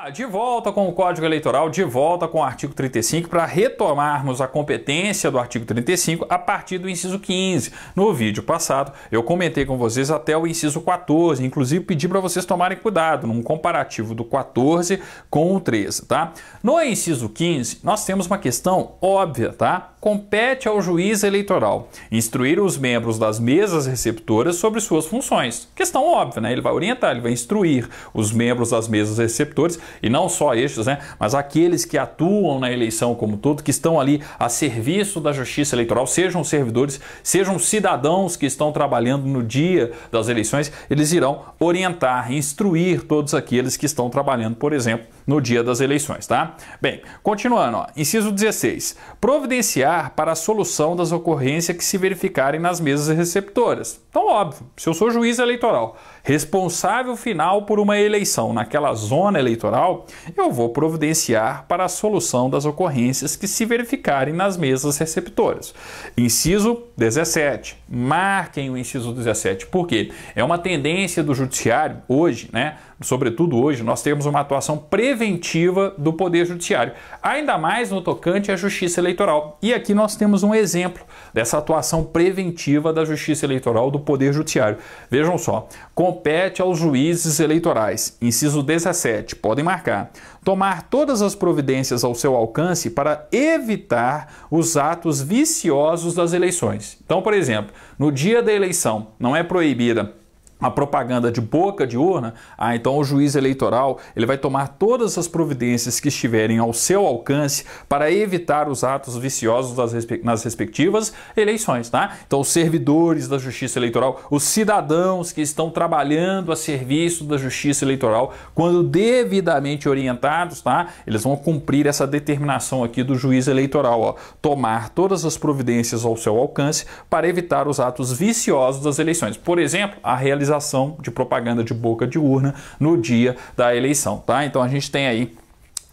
lá, ah, de volta com o Código Eleitoral, de volta com o artigo 35, para retomarmos a competência do artigo 35 a partir do inciso 15. No vídeo passado, eu comentei com vocês até o inciso 14, inclusive pedi para vocês tomarem cuidado num comparativo do 14 com o 13, tá? No inciso 15, nós temos uma questão óbvia, tá? Compete ao juiz eleitoral instruir os membros das mesas receptoras sobre suas funções. Questão óbvia, né? Ele vai orientar, ele vai instruir os membros das mesas receptoras e não só estes, né, mas aqueles que atuam na eleição como todo, que estão ali a serviço da justiça eleitoral, sejam servidores, sejam cidadãos que estão trabalhando no dia das eleições, eles irão orientar, instruir todos aqueles que estão trabalhando, por exemplo, no dia das eleições, tá? Bem, continuando, ó, inciso 16. Providenciar para a solução das ocorrências que se verificarem nas mesas receptoras. Então, óbvio, se eu sou juiz eleitoral, responsável final por uma eleição naquela zona eleitoral, eu vou providenciar para a solução das ocorrências que se verificarem nas mesas receptoras. Inciso 17. Marquem o inciso 17, porque é uma tendência do judiciário hoje, né? sobretudo hoje, nós temos uma atuação preventiva do Poder Judiciário, ainda mais no tocante à Justiça Eleitoral. E aqui nós temos um exemplo dessa atuação preventiva da Justiça Eleitoral do Poder Judiciário. Vejam só, compete aos juízes eleitorais, inciso 17, podem marcar, tomar todas as providências ao seu alcance para evitar os atos viciosos das eleições. Então, por exemplo, no dia da eleição não é proibida a propaganda de boca de urna, ah, então o juiz eleitoral ele vai tomar todas as providências que estiverem ao seu alcance para evitar os atos viciosos respe... nas respectivas eleições, tá? Então os servidores da Justiça Eleitoral, os cidadãos que estão trabalhando a serviço da Justiça Eleitoral, quando devidamente orientados, tá? Eles vão cumprir essa determinação aqui do juiz eleitoral, ó, tomar todas as providências ao seu alcance para evitar os atos viciosos das eleições. Por exemplo, a realização utilização de propaganda de boca de urna no dia da eleição, tá? Então a gente tem aí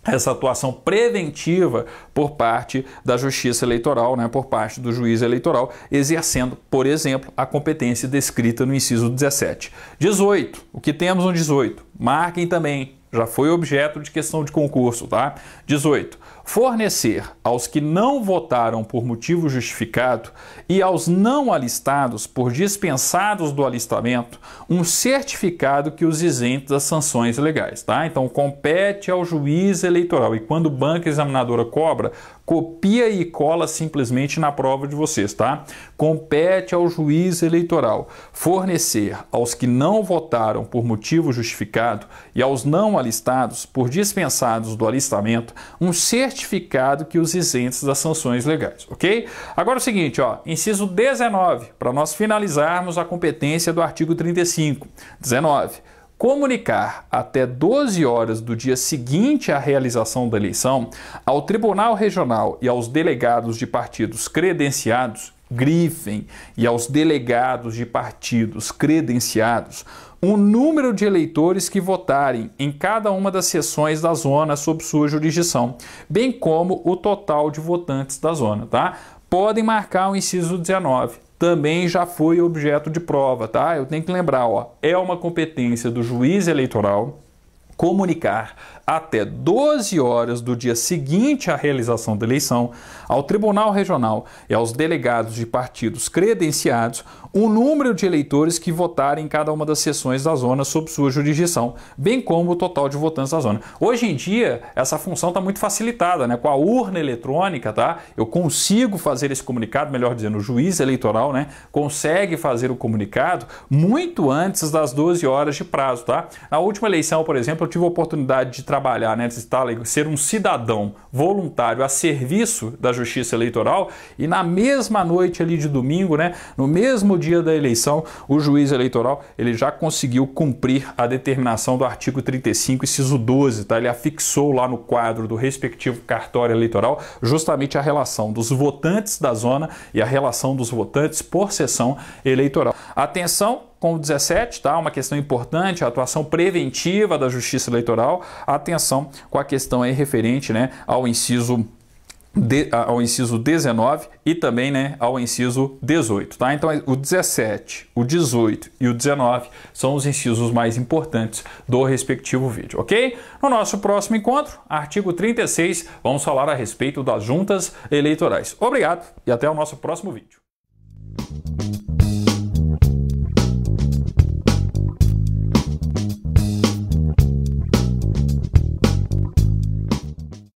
essa atuação preventiva por parte da Justiça Eleitoral, né, por parte do juiz eleitoral, exercendo, por exemplo, a competência descrita no inciso 17. 18. O que temos no 18? Marquem também, já foi objeto de questão de concurso, tá? 18 Fornecer aos que não votaram por motivo justificado e aos não alistados por dispensados do alistamento um certificado que os isente das sanções legais, tá? Então compete ao juiz eleitoral e quando o banco examinadora cobra, copia e cola simplesmente na prova de vocês, tá? Compete ao juiz eleitoral fornecer aos que não votaram por motivo justificado e aos não alistados por dispensados do alistamento um certificado certificado que os isentos das sanções legais, ok? Agora é o seguinte, ó, inciso 19, para nós finalizarmos a competência do artigo 35. 19 comunicar até 12 horas do dia seguinte à realização da eleição ao Tribunal Regional e aos delegados de partidos credenciados grifem e aos delegados de partidos credenciados o número de eleitores que votarem em cada uma das sessões da zona sob sua jurisdição, bem como o total de votantes da zona, tá? Podem marcar o inciso 19. Também já foi objeto de prova, tá? Eu tenho que lembrar, ó, é uma competência do juiz eleitoral comunicar até 12 horas do dia seguinte à realização da eleição ao Tribunal Regional e aos delegados de partidos credenciados o número de eleitores que votarem em cada uma das sessões da zona sob sua jurisdição, bem como o total de votantes da zona. Hoje em dia, essa função está muito facilitada, né? Com a urna eletrônica, tá? Eu consigo fazer esse comunicado, melhor dizendo, o juiz eleitoral, né, consegue fazer o comunicado muito antes das 12 horas de prazo, tá? Na última eleição, por exemplo, eu tive a oportunidade de trabalhar, né, de ser um cidadão voluntário a serviço da Justiça Eleitoral e na mesma noite ali de domingo, né, no mesmo dia da eleição, o juiz eleitoral ele já conseguiu cumprir a determinação do artigo 35, inciso 12, tá? Ele afixou lá no quadro do respectivo cartório eleitoral justamente a relação dos votantes da zona e a relação dos votantes por sessão eleitoral. Atenção, com o 17, tá? Uma questão importante, a atuação preventiva da Justiça Eleitoral. Atenção com a questão aí referente, né, ao inciso de, ao inciso 19 e também né, ao inciso 18. Tá? Então, o 17, o 18 e o 19 são os incisos mais importantes do respectivo vídeo, ok? No nosso próximo encontro, artigo 36, vamos falar a respeito das juntas eleitorais. Obrigado e até o nosso próximo vídeo.